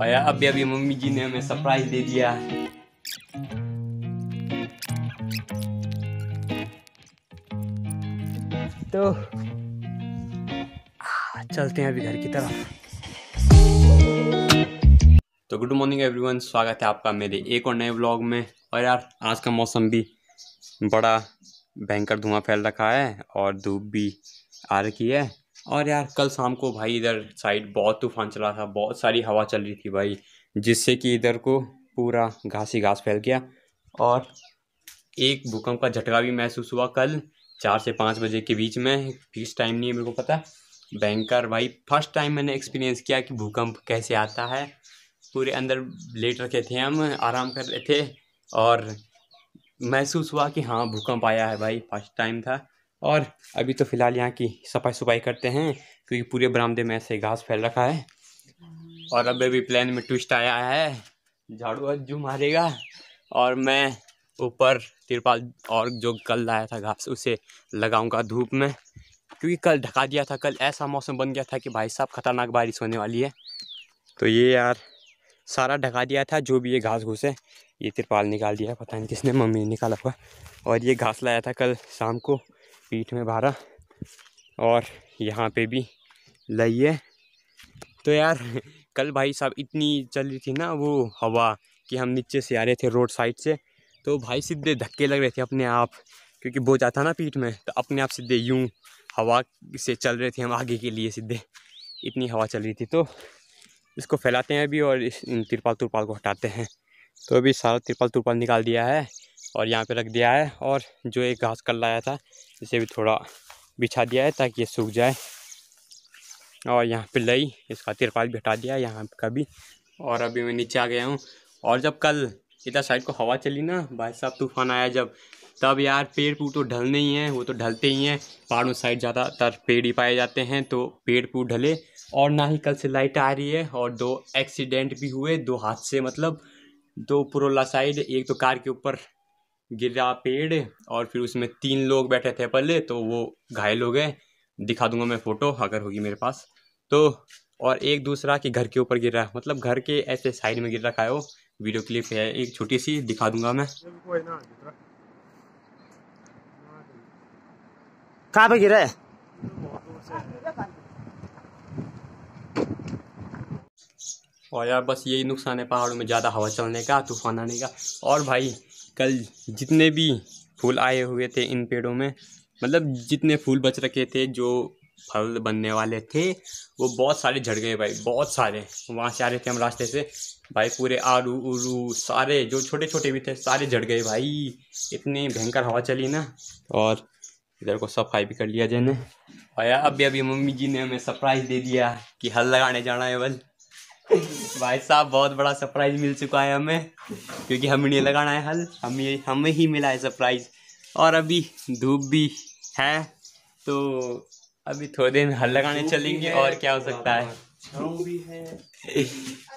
और अभी अभी मम्मी जी ने हमें सरप्राइज दे दिया तो चलते हैं अभी घर की तरफ तो गुड मॉर्निंग एवरीवन स्वागत है आपका मेरे एक और नए ब्लॉग में और यार आज का मौसम भी बड़ा भयंकर धुआं फैल रखा है और धूप भी आ रखी है और यार कल शाम को भाई इधर साइड बहुत तूफान चला था बहुत सारी हवा चल रही थी भाई जिससे कि इधर को पूरा घास ही घास फैल गया और एक भूकंप का झटका भी महसूस हुआ कल चार से पाँच बजे के बीच में फिक्स टाइम नहीं है मेरे को पता बैंकर भाई फर्स्ट टाइम मैंने एक्सपीरियंस किया कि भूकंप कैसे आता है पूरे अंदर लेट रखे थे हम आराम कर रहे थे और महसूस हुआ कि हाँ भूकंप आया है भाई फर्स्ट टाइम था और अभी तो फ़िलहाल यहाँ की सफाई सफाई करते हैं क्योंकि पूरे बरामदे में ऐसे घास फैल रखा है और अब अभी प्लान में ट्विस्ट आया है झाड़ू अज्जू मारेगा और मैं ऊपर तिरपाल और जो कल लाया था घास उसे लगाऊंगा धूप में क्योंकि कल ढका दिया था कल ऐसा मौसम बन गया था कि भाई साहब ख़तरनाक बारिश होने वाली है तो ये यार सारा ढका दिया था जो भी ये घास घूस है ये तिरपाल निकाल दिया पता नहीं किसने मम्मी ने निकाला हुआ और ये घास लाया था कल शाम को पीठ में भारा और यहाँ पे भी है तो यार कल भाई साहब इतनी चल रही थी ना वो हवा कि हम नीचे से आ रहे थे रोड साइड से तो भाई सीधे धक्के लग रहे थे अपने आप क्योंकि बो जाता ना पीठ में तो अपने आप सीधे यूँ हवा से चल रहे थे हम आगे के लिए सीधे इतनी हवा चल रही थी तो इसको फैलाते हैं अभी और इस तिरपाल तुरपाल को हटाते हैं तो अभी सारा तिरपाल तुरपाल निकाल दिया है और यहाँ पे रख दिया है और जो एक घास कल लाया था इसे भी थोड़ा बिछा दिया है ताकि ये सूख जाए और यहाँ पे लई इसका तिरपाल भी हटा दिया है यहाँ का भी और अभी मैं नीचे आ गया हूँ और जब कल इधर साइड को हवा चली ना भाई साहब तूफान आया जब तब यार पेड़ पूड़ तो ढलने ही हैं वो तो ढलते ही हैं पहाड़ों साइड ज़्यादातर पेड़ ही पाए जाते हैं तो पेड़ पूड़ ढले और ना ही कल से लाइट आ रही है और दो एक्सीडेंट भी हुए दो हादसे मतलब दो पुरोला साइड एक तो कार के ऊपर गिरा पेड़ और फिर उसमें तीन लोग बैठे थे पहले तो वो घायल हो गए दिखा दूंगा मैं फ़ोटो अगर होगी मेरे पास तो और एक दूसरा कि घर के ऊपर गिर रहा है मतलब घर के ऐसे साइड में गिर रखा है वो वीडियो क्लिप है एक छोटी सी दिखा दूंगा मैं कहाँ पे गिरा है और यार बस यही नुकसान है पहाड़ों में ज़्यादा हवा चलने का तूफान आने का और भाई कल जितने भी फूल आए हुए थे इन पेड़ों में मतलब जितने फूल बच रखे थे जो फल बनने वाले थे वो बहुत सारे झड़ गए भाई बहुत सारे वहाँ से आ रहे थे हम रास्ते से भाई पूरे आरू उरू सारे जो छोटे छोटे भी थे सारे झड़ गए भाई इतनी भयंकर हवा चली ना और इधर को सफाई भी कर लिया जैने भाई अभी अभी मम्मी जी ने हमें सरप्राइज़ दे दिया कि हल लगाने जाना है बस भाई साहब बहुत बड़ा सरप्राइज मिल चुका है हमें क्योंकि हमें नहीं लगाना है हल हमें हमें ही मिला है सरप्राइज और अभी धूप भी है तो अभी थोड़ी देर में हल लगाने चलेंगे और क्या हो सकता है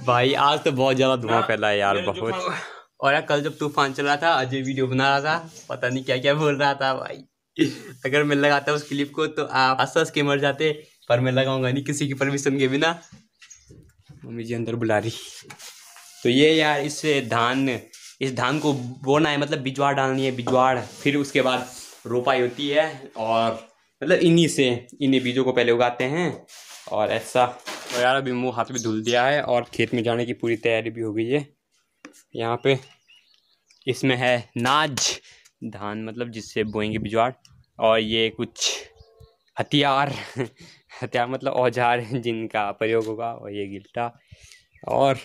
भाई आज तो बहुत ज़्यादा धुआं फैला है यार बहुत और यार कल जब तूफान चल रहा था अजय वीडियो बना रहा था पता नहीं क्या क्या बोल रहा था भाई अगर मैं लगाता उस क्लिप को तो आप हंस के मर जाते पर मैं लगाऊंगा नहीं किसी की परमिशन के बिना मम्मी जी अंदर बुला रही तो ये यार इस धान इस धान को बोना है मतलब बिजवाड़ डालनी है बिजवाड़ फिर उसके बाद रोपाई होती है और मतलब इन्हीं से इन्हीं बीजों को पहले उगाते हैं और ऐसा तो यार अभी मुँह हाथ भी धुल दिया है और खेत में जाने की पूरी तैयारी भी हो गई है यहाँ पे इसमें है नाज धान मतलब जिससे बोएंगे बिजवाड़ और ये कुछ हथियार हथियार मतलब औजार हैं जिनका प्रयोग होगा और ये गिल्टा और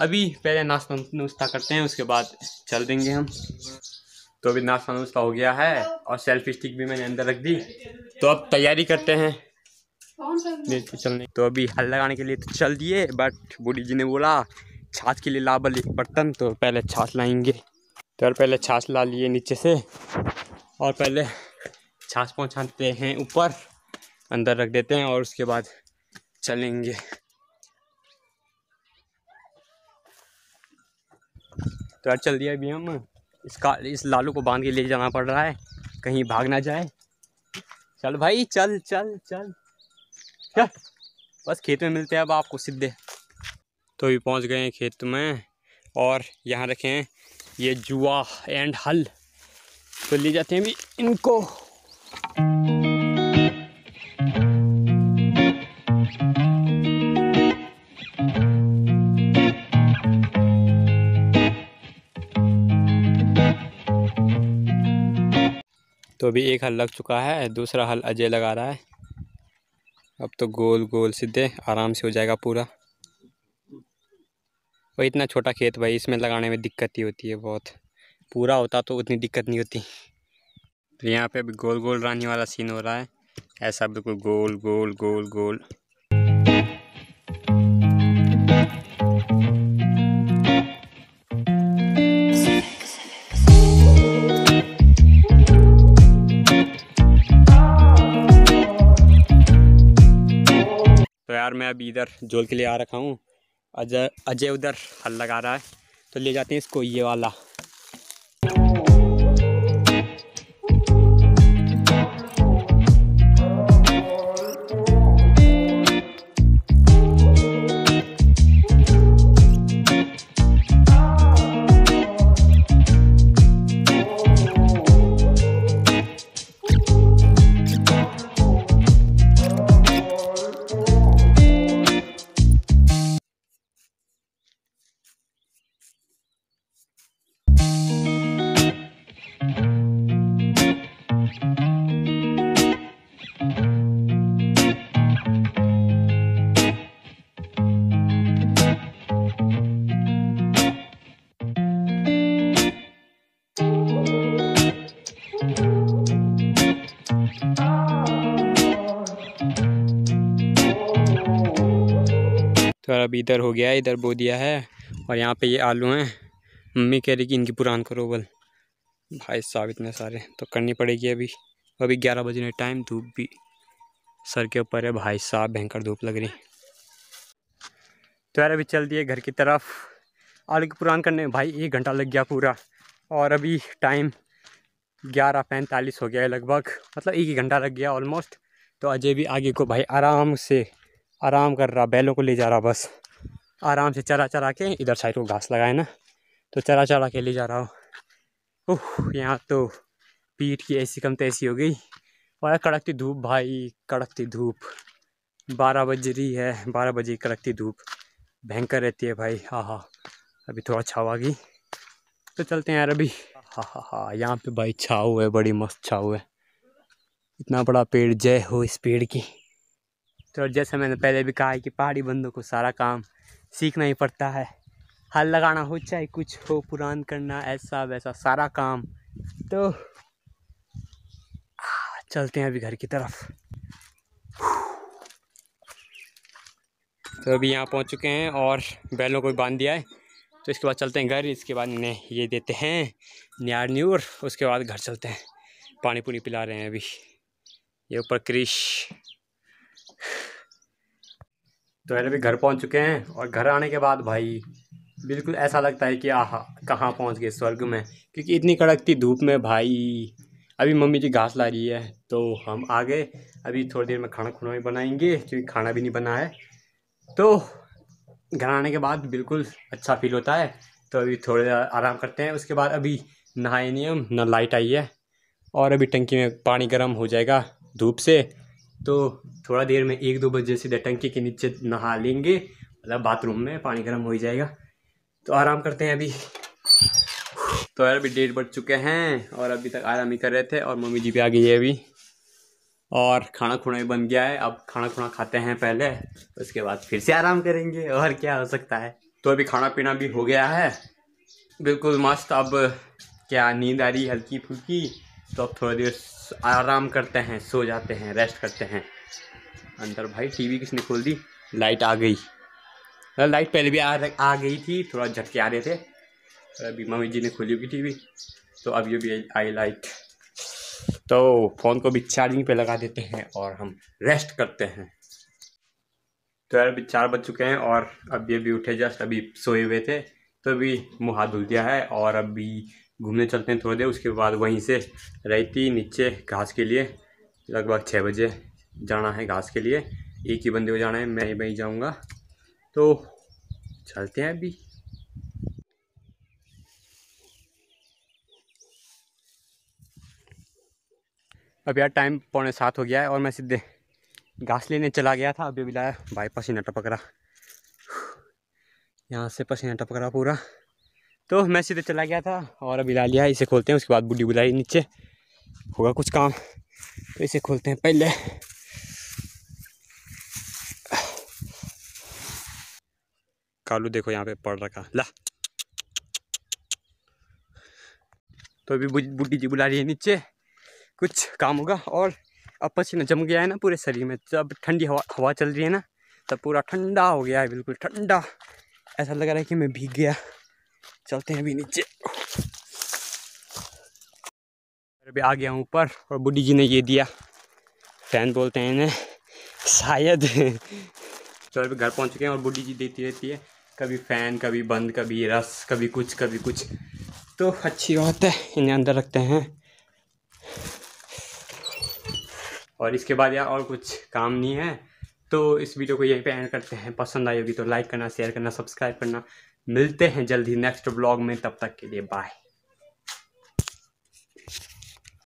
अभी पहले नाश्ता नुस्ता करते हैं उसके बाद चल देंगे हम तो अभी नाश्ता नुस्ता हो गया है और सेल्फ स्टिक भी मैंने अंदर रख दी तो अब तैयारी करते हैं चलने तो अभी हल लगाने के लिए तो चल दिए बट बूढ़ी जी ने बोला छाछ के लिए ला एक बर्तन तो पहले छाछ लाएंगे तो पहले छाछ ला लिए नीचे से और पहले छाछ पहुँचाते हैं ऊपर अंदर रख देते हैं और उसके बाद चलेंगे तो यार चल दिया अभी हम इसका इस लालू को बांध के ले जाना पड़ रहा है कहीं भाग ना जाए चल भाई चल चल चल चल बस खेत में मिलते हैं अब आपको सीधे तो अभी पहुंच गए हैं खेत में और यहाँ रखे हैं ये जुआ एंड हल तो ले जाते हैं अभी इनको तो अभी एक हल लग चुका है दूसरा हल अजय लगा रहा है अब तो गोल गोल सीधे आराम से हो जाएगा पूरा और इतना छोटा खेत भाई इसमें लगाने में दिक्कत ही होती है बहुत पूरा होता तो उतनी दिक्कत नहीं होती तो यहाँ पे अभी गोल गोल रानी वाला सीन हो रहा है ऐसा बिल्कुल गोल गोल गोल गोल मैं अभी इधर झोल के लिए आ रखा हूँ अजय अजय उधर हल लगा रहा है तो ले जाते हैं इसको ये वाला अब इधर हो गया है इधर बो दिया है और यहाँ पे ये आलू हैं मम्मी कह रही कि इनकी पुरान करो बल भाई साहब इतने सारे तो करनी पड़ेगी अभी अभी ग्यारह बजने टाइम धूप भी सर के ऊपर है भाई साहब भयंकर धूप लग रही तो यार अभी चल दिए घर की तरफ आलू की पुरान करने भाई एक घंटा लग गया पूरा और अभी टाइम ग्यारह पैंतालीस हो गया है लगभग मतलब एक ही घंटा लग गया ऑलमोस्ट तो अजय भी आगे को भाई आराम से आराम कर रहा बैलों को ले जा रहा बस आराम से चरा चरा के इधर साइड को घास लगाए ना तो चरा चरा के ले जा रहा हूँ ओह यहाँ तो पीठ की ऐसी कम तैसी हो गई और कड़कती धूप भाई कड़कती धूप बारह बज रही है बारह बजे कड़कती धूप भयंकर रहती है भाई हाँ हाँ अभी थोड़ा छाव आ गई तो चलते हैं यार अभी हाँ हाँ हाँ यहाँ पे भाई छाव है बड़ी मस्त छाव है इतना बड़ा पेड़ जय हो इस पेड़ की तो जैसे मैंने पहले भी कहा है कि पहाड़ी बंदों को सारा काम सीखना ही पड़ता है हल लगाना हो चाहे कुछ हो पुरान करना ऐसा वैसा सारा काम तो चलते हैं अभी घर की तरफ तो अभी यहाँ पहुँच चुके हैं और बैलों को भी बांध दिया है तो इसके बाद चलते हैं घर इसके बाद इन्हें ये देते हैं न्यार न्यूर उसके बाद घर चलते हैं पानी पूरी पिला रहे हैं अभी ये ऊपर क्रिश तो यार अभी घर पहुंच चुके हैं और घर आने के बाद भाई बिल्कुल ऐसा लगता है कि आह कहाँ पहुंच गए स्वर्ग में क्योंकि इतनी कड़कती धूप में भाई अभी मम्मी जी घास ला रही है तो हम आ गए अभी थोड़ी देर में खाना खुना भी बनाएंगे क्योंकि खाना भी नहीं बना है तो घर आने के बाद बिल्कुल अच्छा फील होता है तो अभी थोड़ी देर आराम करते हैं उसके बाद अभी नहाए नहीं हम ना लाइट आई है और अभी टंकी में पानी गर्म हो जाएगा धूप से तो थोड़ा देर में एक दो बजे सीधे टंकी के नीचे नहा लेंगे मतलब बाथरूम में पानी गर्म हो ही जाएगा तो आराम करते हैं अभी तो यार अभी डेढ़ बज चुके हैं और अभी तक आराम ही कर रहे थे और मम्मी जी भी आ गई है अभी और खाना खुना भी बन गया है अब खाना खुना खाते हैं पहले उसके बाद फिर से आराम करेंगे और क्या हो सकता है तो अभी खाना पीना भी हो गया है बिल्कुल मस्त अब क्या नींद आ रही हल्की फुल्की तो अब थोड़ी देर आराम करते हैं सो जाते हैं रेस्ट करते हैं अंदर भाई टीवी किसने खोल दी लाइट आ गई लाइट पहले भी आ, आ गई थी थोड़ा झटके आ रहे थे अभी मम्मी जी ने खोली होगी टीवी तो अब ये भी आई लाइट तो फ़ोन को भी चार्जिंग पे लगा देते हैं और हम रेस्ट करते हैं तो यार अभी चार बज चुके हैं और अभी अभी उठे जस्ट अभी सोए हुए थे तो अभी मुँह हाथ धुल दिया है और अभी घूमने चलते हैं थोड़ी देर उसके बाद वहीं से रहती नीचे घास के लिए लगभग छः बजे जाना है घास के लिए एक ही बंदे को जाना है मैं वहीं जाऊँगा तो चलते हैं अभी अब यार टाइम पौने सात हो गया है और मैं सीधे घास लेने चला गया था अभी अभी लाया भाई पसीना टपक रहा यहाँ से पसीना टपक रहा पूरा तो मैं सीधे चला गया था और अभी ला लिया इसे खोलते हैं उसके बाद बुढ़ी बुलाई नीचे होगा कुछ काम तो इसे खोलते हैं पहले कालू देखो यहाँ पे पड़ रखा ला तो अभी बुढ़ी जी बुला रही है नीचे कुछ काम होगा और अब पसीना जम गया है ना पूरे शरीर में जब तो ठंडी हवा हवा चल रही है ना तब पूरा ठंडा हो गया है बिल्कुल ठंडा ऐसा लग रहा है कि मैं भीग गया चलते हैं अभी नीचे अभी आ गया हूँ ऊपर और बुढ़ी जी ने ये दिया फैन बोलते हैं इन्हें शायद चलो अभी घर पहुँच चुके हैं और बुढ़ी जी देती रहती है कभी फ़ैन कभी बंद कभी रस कभी कुछ कभी कुछ तो अच्छी बात है इन्हें अंदर रखते हैं और इसके बाद यार और कुछ काम नहीं है तो इस वीडियो को यहीं पे एंड करते हैं पसंद आई होगी तो लाइक करना शेयर करना सब्सक्राइब करना मिलते हैं जल्द ही नेक्स्ट ब्लॉग में तब तक के लिए बाय